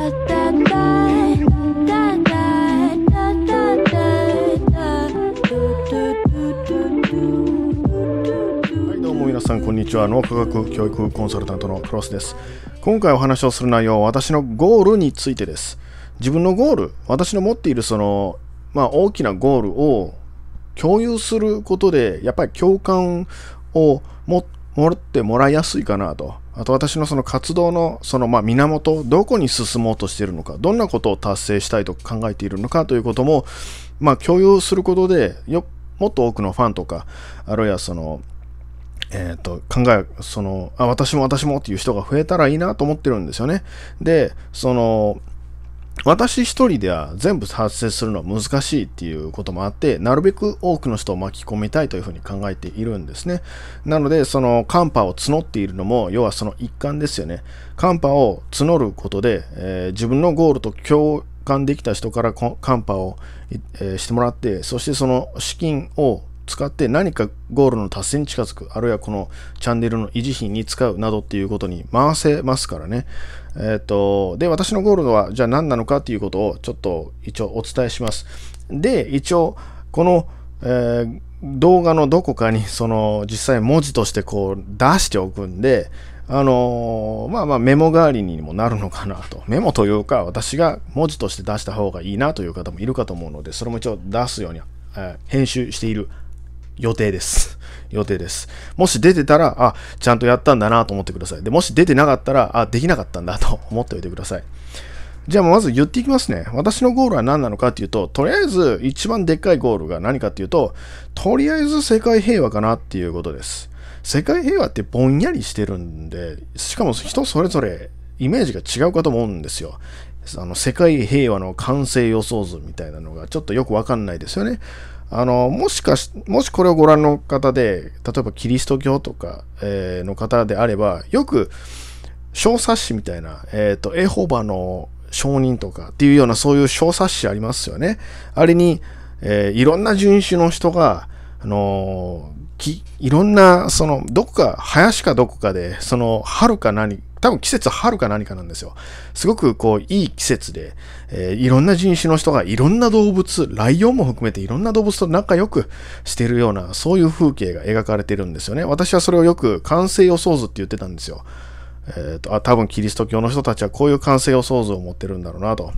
はいどうも皆さんこんにちは脳科学教育コンサルタントのクロスです今回お話をする内容は私のゴールについてです自分のゴール私の持っているそのまあ大きなゴールを共有することでやっぱり共感を持ってもらってもらいやすいかなと。あと私のその活動のそのま源、どこに進もうとしているのか、どんなことを達成したいと考えているのかということも、まあ共有することで、よ、もっと多くのファンとか、あるいはその、えっ、ー、と、考え、その、あ、私も私もっていう人が増えたらいいなと思ってるんですよね。で、その、私一人では全部発生するのは難しいっていうこともあって、なるべく多くの人を巻き込みたいというふうに考えているんですね。なので、その寒波を募っているのも、要はその一環ですよね。寒波を募ることで、えー、自分のゴールと共感できた人から寒波を、えー、してもらって、そしてその資金を使って何かゴールの達成に近づく、あるいはこのチャンネルの維持費に使うなどっていうことに回せますからね。えっ、ー、と、で、私のゴールはじゃあ何なのかっていうことをちょっと一応お伝えします。で、一応、この、えー、動画のどこかにその実際文字としてこう出しておくんで、あのー、まあまあメモ代わりにもなるのかなと。メモというか、私が文字として出した方がいいなという方もいるかと思うので、それも一応出すように、えー、編集している予定です。予定です。もし出てたら、あ、ちゃんとやったんだなと思ってください。で、もし出てなかったら、あ、できなかったんだと 思っておいてください。じゃあまず言っていきますね。私のゴールは何なのかっていうと、とりあえず一番でっかいゴールが何かっていうと、とりあえず世界平和かなっていうことです。世界平和ってぼんやりしてるんで、しかも人それぞれイメージが違うかと思うんですよ。あの世界平和の完成予想図みたいなのがちょっとよくわかんないですよね。あのもしかし、もしこれをご覧の方で、例えばキリスト教とか、えー、の方であれば、よく小冊子みたいな、えっ、ー、と、エホバの証人とかっていうようなそういう小冊子ありますよね。あれに、えー、いろんな人種の人が、あのー、きいろんな、その、どこか、林かどこかで、その、春か何多分季節春か何かなんですよ。すごくこう、いい季節で、えー、いろんな人種の人がいろんな動物、ライオンも含めていろんな動物と仲良くしてるような、そういう風景が描かれてるんですよね。私はそれをよく完成予想図って言ってたんですよ。えっ、ー、と、あ、多分キリスト教の人たちはこういう完成予想図を持ってるんだろうなと。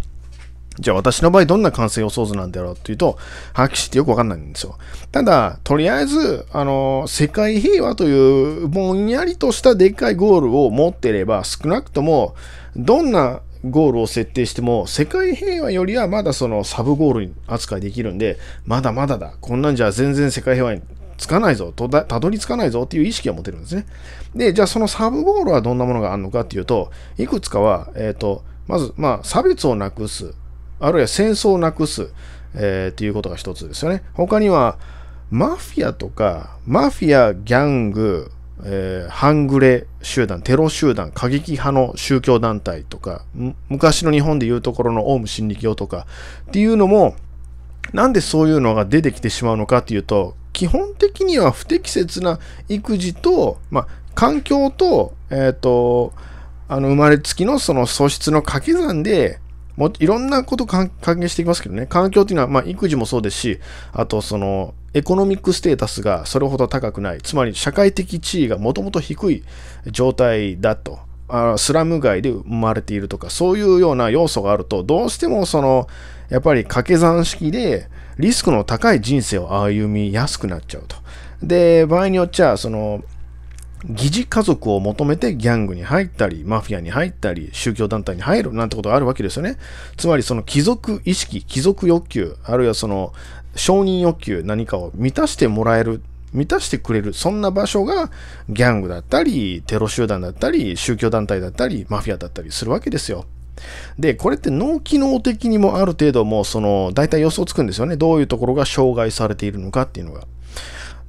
じゃあ私の場合どんな感染予想図なんだろうっていうと、紙ってよくわかんないんですよ。ただ、とりあえず、あの、世界平和というぼんやりとしたでっかいゴールを持ってれば、少なくとも、どんなゴールを設定しても、世界平和よりはまだそのサブゴールに扱いできるんで、まだまだだ。こんなんじゃ全然世界平和につかないぞ、とたどり着かないぞっていう意識を持てるんですね。で、じゃあそのサブゴールはどんなものがあるのかっていうと、いくつかは、えっ、ー、と、まず、まあ、差別をなくす。あるいは戦争をなくす、えー、っていうことが一つですよね。他には、マフィアとか、マフィア、ギャング、えー、半グレ集団、テロ集団、過激派の宗教団体とか、昔の日本でいうところのオウム真理教とかっていうのも、なんでそういうのが出てきてしまうのかっていうと、基本的には不適切な育児と、まあ、環境と、えっ、ー、と、あの、生まれつきのその素質の掛け算で、もいろんなこと関係してきますけどね、環境っていうのは、まあ、育児もそうですし、あとその、エコノミックステータスがそれほど高くない、つまり社会的地位がもともと低い状態だと。あスラム街で生まれているとか、そういうような要素があると、どうしてもその、やっぱり掛け算式で、リスクの高い人生を歩みやすくなっちゃうと。で、場合によっちゃ、その、疑似家族を求めてギャングに入ったり、マフィアに入ったり、宗教団体に入るなんてことがあるわけですよね。つまりその貴族意識、貴族欲求、あるいはその承認欲求、何かを満たしてもらえる、満たしてくれる、そんな場所がギャングだったり、テロ集団だったり、宗教団体だったり、マフィアだったりするわけですよ。で、これって脳機能的にもある程度もうその、大体予想つくんですよね。どういうところが障害されているのかっていうのが。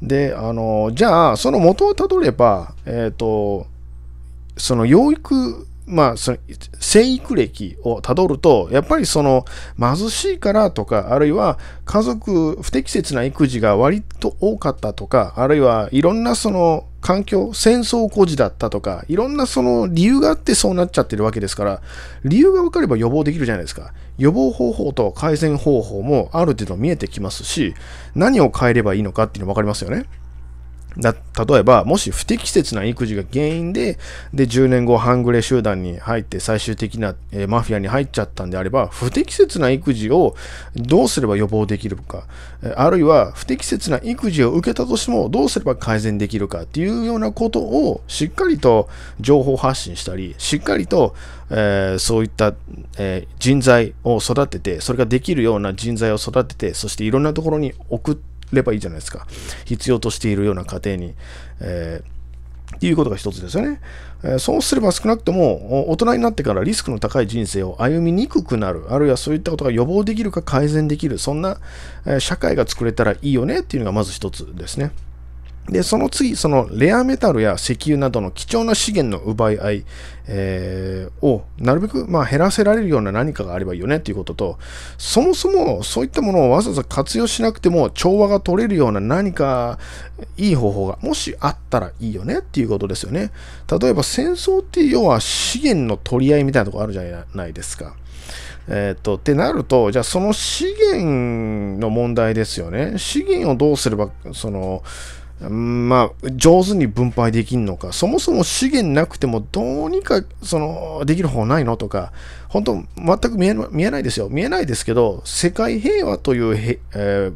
で、あの、じゃあ、その元をたどれば、えっ、ー、と、その養育、まあ、その生育歴をたどると、やっぱりその貧しいからとか、あるいは家族不適切な育児が割と多かったとか、あるいはいろんなその環境、戦争工事だったとか、いろんなその理由があってそうなっちゃってるわけですから、理由が分かれば予防できるじゃないですか。予防方法と改善方法もある程度見えてきますし、何を変えればいいのかっていうの分かりますよね。だ例えば、もし不適切な育児が原因で、で、10年後、半グレ集団に入って、最終的な、えー、マフィアに入っちゃったんであれば、不適切な育児をどうすれば予防できるか、あるいは不適切な育児を受けたとしても、どうすれば改善できるかっていうようなことを、しっかりと情報発信したり、しっかりと、えー、そういった、えー、人材を育てて、それができるような人材を育てて、そしていろんなところに送って、ればいいじゃないですか。必要としているような家庭に。えーっていうことが一つですよね。えそうすれば少なくとも大人になってからリスクの高い人生を歩みにくくなる、あるいはそういったことが予防できるか改善できる、そんな、え社会が作れたらいいよねっていうのがまず一つですね。で、その次、そのレアメタルや石油などの貴重な資源の奪い合い、えー、をなるべくま減らせられるような何かがあればいいよねということと、そもそもそういったものをわざわざ活用しなくても調和が取れるような何かいい方法がもしあったらいいよねっていうことですよね。例えば戦争って要は資源の取り合いみたいなとこあるじゃないですか。えー、っとってなると、じゃあその資源の問題ですよね。資源をどうすれば、その、まあ、上手に分配できるのか、そもそも資源なくてもどうにかそのできる方ないのとか、本当、全く見え見えないですよ。見えないですけど、世界平和というへ、えー、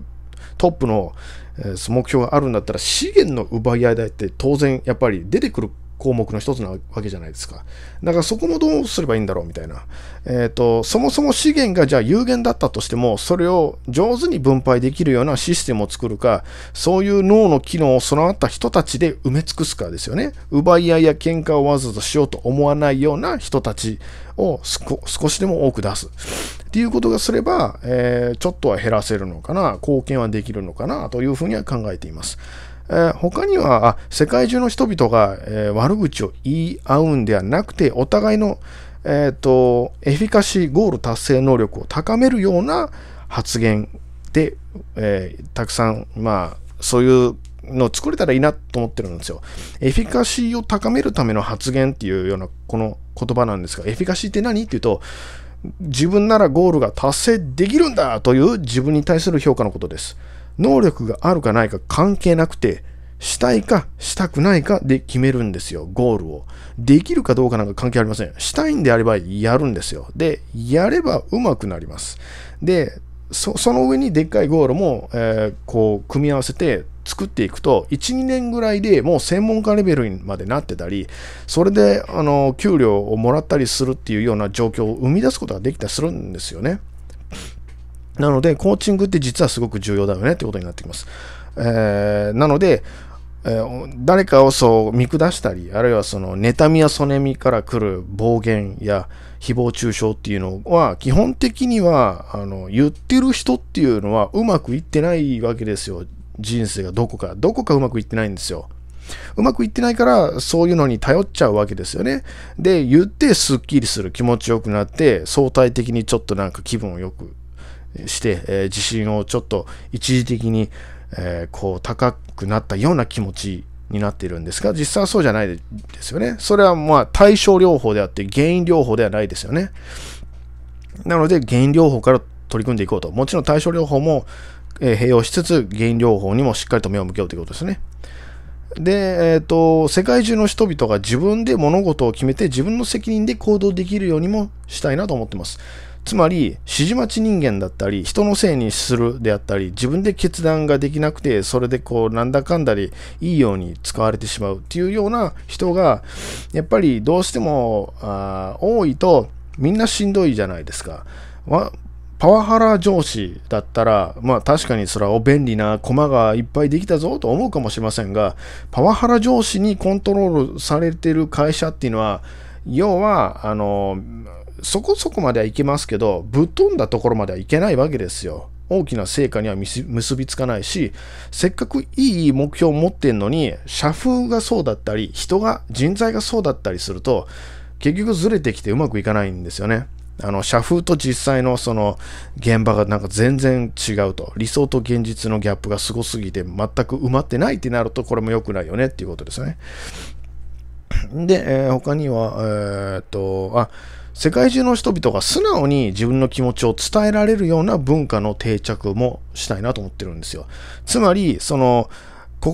トップの、え目標があるんだったら、資源の奪い合いだって当然やっぱり出てくる項目の一つなわけじゃないですか。だからそこもどうすればいいんだろうみたいな。えっ、ー、と、そもそも資源がじゃあ有限だったとしても、それを上手に分配できるようなシステムを作るか、そういう脳の機能を備わった人たちで埋め尽くすかですよね。奪い合いや喧嘩をわざとしようと思わないような人たちを少しでも多く出す。っていうことがすれば、えー、ちょっとは減らせるのかな、貢献はできるのかなというふうには考えています。えー、他には世界中の人々が、えー、悪口を言い合うんではなくてお互いの、えーとエフィカシーゴール達成能力を高めるような発言で、えー、たくさん、まあ、そういうのを作れたらいいなと思ってるんですよ。エフィカシーを高めるための発言っていうようなこの言葉なんですが、エフィカシーって何っていうと、自分ならゴールが達成できるんだという自分に対する評価のことです。能力があるかないか関係なくて、したいかしたくないかで決めるんですよ、ゴールを。できるかどうかなんか関係ありません。したいんであればやるんですよ。で、やればうまくなります。で、その上にでっかいゴールも、えー、こう組み合わせて作っていくと、1、2年ぐらいでもう専門家レベルにまでなってたり、それであの給料をもらったりするっていうような状況を生み出すことができたりするんですよね。なので、コーチングって実はすごく重要だよねってことになってきます。えー、なので、え誰かをそう見下したり、あるいはその妬みやそねみから来る暴言や誹謗中傷っていうのは、基本的にはあの言ってる人っていうのはうまくいってないわけですよ。人生がどこか、どこかうまくいってないんですよ。うまくいってないから、そういうのに頼っちゃうわけですよね。で、言ってすっきりする、気持ちよくなって、相対的にちょっとなんか気分をよくして、え自信をちょっと一時的に、えこう高くなったような気持ちになっているんですが、実際はそうじゃないですよね。それはまあ対症療法であって原因療法ではないですよね。なので原因療法から取り組んでいこうと。もちろん対症療法も、え併用しつつ原因療法にもしっかりと目を向けようということですね。で、えっ、ー、と、世界中の人々が自分で物事を決めて自分の責任で行動できるようにもしたいなと思ってます。つまり、指示待ち人間だったり、人のせいにするであったり、自分で決断ができなくて、それでこう、なんだかんだり、いいように使われてしまうっていうような人が、やっぱりどうしても、あ多いと、みんなしんどいじゃないですか。パワハラ上司だったら、まあ確かにそれは便利な駒がいっぱいできたぞと思うかもしれませんが、パワハラ上司にコントロールされてる会社っていうのは、要は、あの、そこそこまではいけますけど、ぶっ飛んだところまではいけないわけですよ。大きな成果には結びつかないし、せっかくいい目標を持ってんのに、社風がそうだったり、人が、人材がそうだったりすると、結局ずれてきてうまくいかないんですよね。あの、社風と実際のその現場がなんか全然違うと。理想と現実のギャップがすごすぎて全く埋まってないってなるとこれも良くないよねっていうことですね。で、えー、他には、えー、っと、あ、世界中の人々が素直に自分の気持ちを伝えられるような文化の定着もしたいなと思ってるんですよ。つまり、その、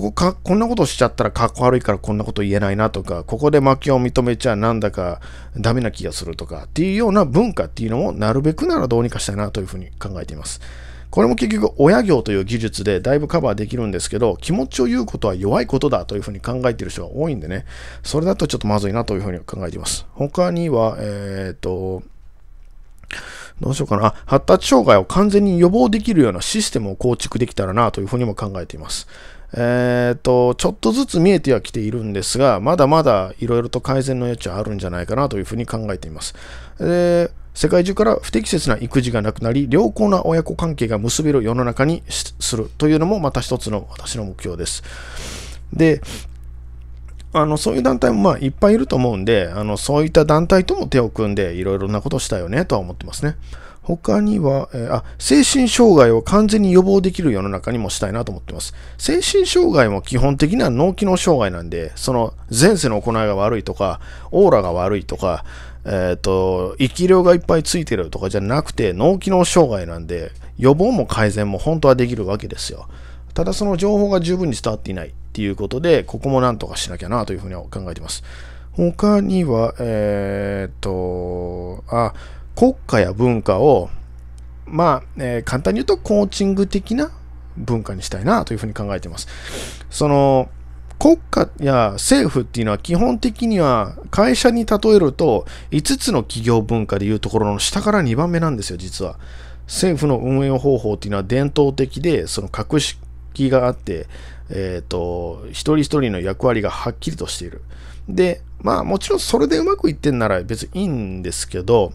ここか、こんなことしちゃったらかっこ悪いからこんなこと言えないなとか、ここで負けを認めちゃなんだかダメな気がするとかっていうような文化っていうのもなるべくならどうにかしたいなというふうに考えています。これも結局親業という技術でだいぶカバーできるんですけど、気持ちを言うことは弱いことだというふうに考えている人が多いんでね、それだとちょっとまずいなというふうに考えています。他には、えっ、と、どうしようかな。発達障害を完全に予防できるようなシステムを構築できたらなというふうにも考えています。えっ、と、ちょっとずつ見えてはきているんですが、まだまだいろいろと改善の余地はあるんじゃないかなというふうに考えています。えー世界中から不適切な育児がなくなり、良好な親子関係が結べる世の中にするというのもまた一つの私の目標です。で、あの、そういう団体もまあいっぱいいると思うんで、あの、そういった団体とも手を組んでいろいろなことをしたよねとは思ってますね。他には、えー、あ、精神障害を完全に予防できる世の中にもしたいなと思ってます。精神障害も基本的には脳機能障害なんで、その前世の行いが悪いとか、オーラが悪いとか、えっ、ー、と、生き量がいっぱいついてるとかじゃなくて、脳機能障害なんで、予防も改善も本当はできるわけですよ。ただその情報が十分に伝わっていないっていうことで、ここもなんとかしなきゃなというふうに考えています。他には、えっ、ー、と、あ、国家や文化を、まあ、えー、簡単に言うとコーチング的な文化にしたいなというふうに考えています。その、国家や政府っていうのは基本的には会社に例えると5つの企業文化でいうところの下から2番目なんですよ、実は。政府の運営方法っていうのは伝統的で、その格式があって、えっ、ー、と、一人一人の役割がはっきりとしている。で、まあもちろんそれでうまくいってんなら別にいいんですけど、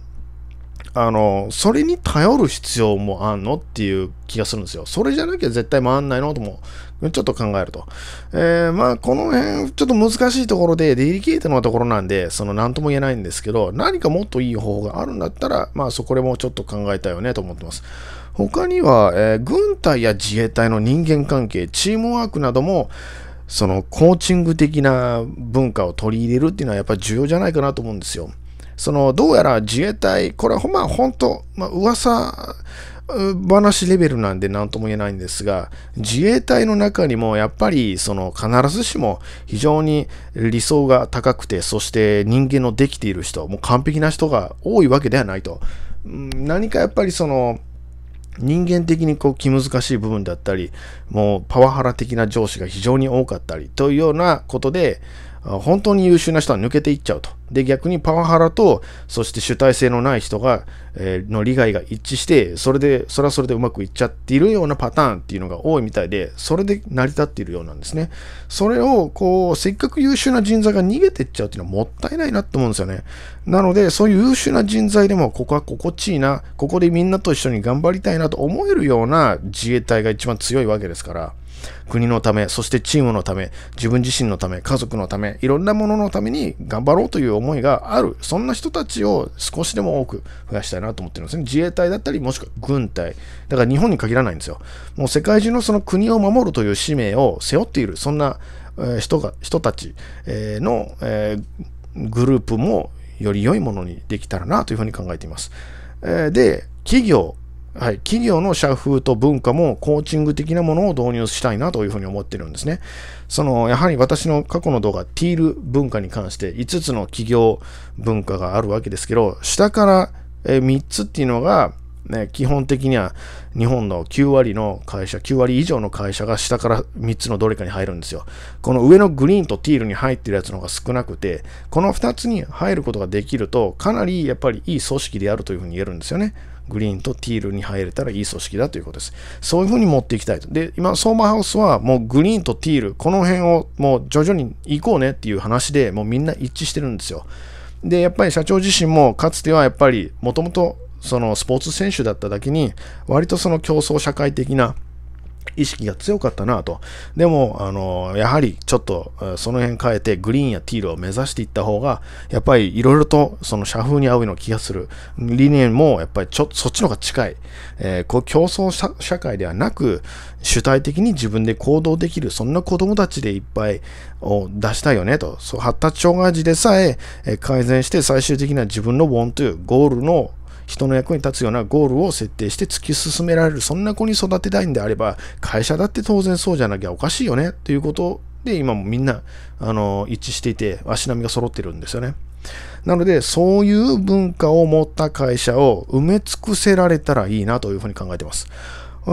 あの、それに頼る必要もあんのっていう気がするんですよ。それじゃなきゃ絶対回んないのとも、ちょっと考えると。えー、まあ、この辺、ちょっと難しいところで、デリケートなところなんで、その、なんとも言えないんですけど、何かもっといい方法があるんだったら、まあ、そこでもちょっと考えたいよねと思ってます。他には、えー、軍隊や自衛隊の人間関係、チームワークなども、その、コーチング的な文化を取り入れるっていうのは、やっぱり重要じゃないかなと思うんですよ。そのどうやら自衛隊、これはまあ本当、まあ、噂話レベルなんで何とも言えないんですが、自衛隊の中にもやっぱりその必ずしも非常に理想が高くて、そして人間のできている人、もう完璧な人が多いわけではないと。何かやっぱりその、人間的にこう気難しい部分だったり、もうパワハラ的な上司が非常に多かったりというようなことで、本当に優秀な人は抜けていっちゃうと。で、逆にパワハラと、そして主体性のない人が、えー、の利害が一致して、それで、それはそれでうまくいっちゃっているようなパターンっていうのが多いみたいで、それで成り立っているようなんですね。それを、こう、せっかく優秀な人材が逃げていっちゃうっていうのはもったいないなって思うんですよね。なので、そういう優秀な人材でも、ここは心地いいな、ここでみんなと一緒に頑張りたいなと思えるような自衛隊が一番強いわけですから。国のため、そしてチームのため、自分自身のため、家族のため、いろんなもののために頑張ろうという思いがある、そんな人たちを少しでも多く増やしたいなと思ってるんですね。自衛隊だったり、もしくは軍隊。だから日本に限らないんですよ。もう世界中のその国を守るという使命を背負っている、そんな人が人たちのグループもより良いものにできたらなというふうに考えています。で、企業、はい、企業の社風と文化もコーチング的なものを導入したいなというふうに思ってるんですね。その、やはり私の過去の動画、ティール文化に関して5つの企業文化があるわけですけど、下から3つっていうのが、ね、基本的には日本の9割の会社、9割以上の会社が下から3つのどれかに入るんですよ。この上のグリーンとティールに入ってるやつの方が少なくて、この2つに入ることができると、かなりやっぱりいい組織であるというふうに言えるんですよね。グリーンとティールに入れたらいい組織だということです。そういうふうに持っていきたいと。で、今、相馬ハウスはもうグリーンとティール、この辺をもう徐々に行こうねっていう話でもうみんな一致してるんですよ。で、やっぱり社長自身もかつてはやっぱりもともとそのスポーツ選手だっただけに割とその競争社会的な意識が強かったなと。でも、あの、やはりちょっとその辺変えてグリーンやティールを目指していった方が、やっぱりいろいろとその社風に合うような気がする。理念もやっぱりちょ、そっちの方が近い。えー、こう競争社会ではなく、主体的に自分で行動できる、そんな子供たちでいっぱいを出したいよねと。そう発達障害児でさえ改善して最終的な自分のウォントゥゴールの人の役に立つようなゴールを設定して突き進められる、そんな子に育てたいんであれば、会社だって当然そうじゃなきゃおかしいよね、ということで、今もみんな、あの、一致していて、足並みが揃ってるんですよね。なので、そういう文化を持った会社を埋め尽くせられたらいいなというふうに考えてます。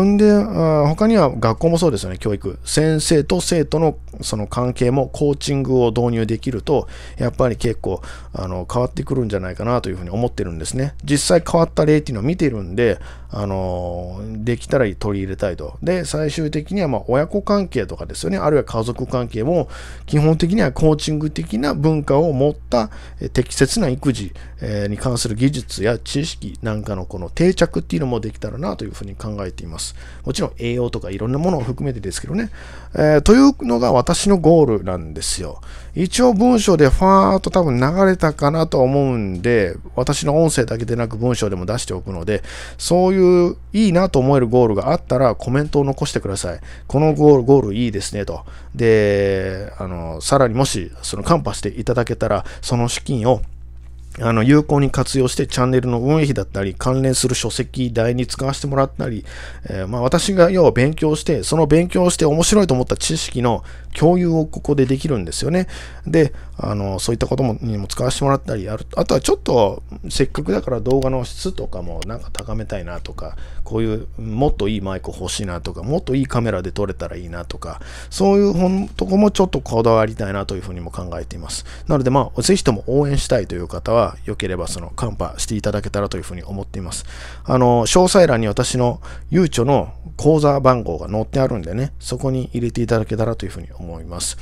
んで、他には学校もそうですよね、教育。先生と生徒のその関係もコーチングを導入できると、やっぱり結構あの変わってくるんじゃないかなというふうに思ってるんですね。実際変わった例っていうのを見てるんで、あのできたら取り入れたいと。で、最終的にはま親子関係とかですよね、あるいは家族関係も、基本的にはコーチング的な文化を持った適切な育児に関する技術や知識なんかのこの定着っていうのもできたらなというふうに考えています。。もちろん栄養とかいろんなものを含めてですけどね。えー、というのが私のゴールなんですよ。一応文章でファーっと多分流れたかなと思うんで、私の音声だけでなく文章でも出しておくので、そういういいなと思えるゴールがあったらコメントを残してください。このゴール、ゴールいいですねと。で、あの、さらにもし、そのカンパしていただけたら、その資金をあの、有効に活用してチャンネルの運営費だったり、関連する書籍代に使わせてもらったり、えー、まあ私が要は勉強して、その勉強して面白いと思った知識の共有をここでできるんですよね。で、あの、そういったこともにも使わせてもらったりある、あとはちょっと、せっかくだから動画の質とかもなんか高めたいなとか、こういうもっといいマイク欲しいなとか、もっといいカメラで撮れたらいいなとか、そういうほんとこもちょっとこだわりたいなというふうにも考えています。なのでまあ、ぜひとも応援したいという方は、よければそのカンパしていただけたらというふうに思っています。あの、詳細欄に私のゆうちょの口座番号が載ってあるんでね、そこに入れていただけたらというふうに思います。思います。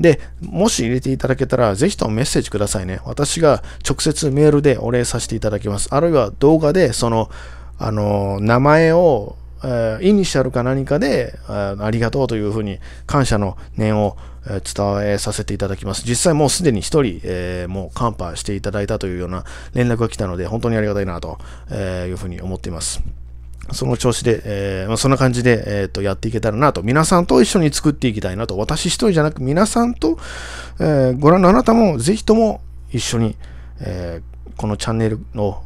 で、もし入れていただけたら、ぜひともメッセージくださいね。私が直接メールでお礼させていただきます。あるいは動画で、その、あの、名前を、えイニシャルか何かであ、ありがとうというふうに感謝の念を伝えさせていただきます。実際もうすでに1人、えもうカンパしていただいたというような連絡が来たので、本当にありがたいなというふうに思っています。その調子で、えー、まあ、そんな感じで、えーと、やっていけたらなと、皆さんと一緒に作っていきたいなと、私一人じゃなく皆さんと、えー、ご覧のあなたもぜひとも一緒に、えー、このチャンネルを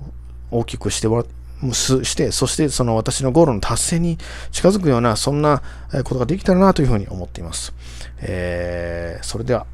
大きくしてもらって、して、そしてその私のゴールの達成に近づくような、そんなことができたらなというふうに思っています。えー、それでは。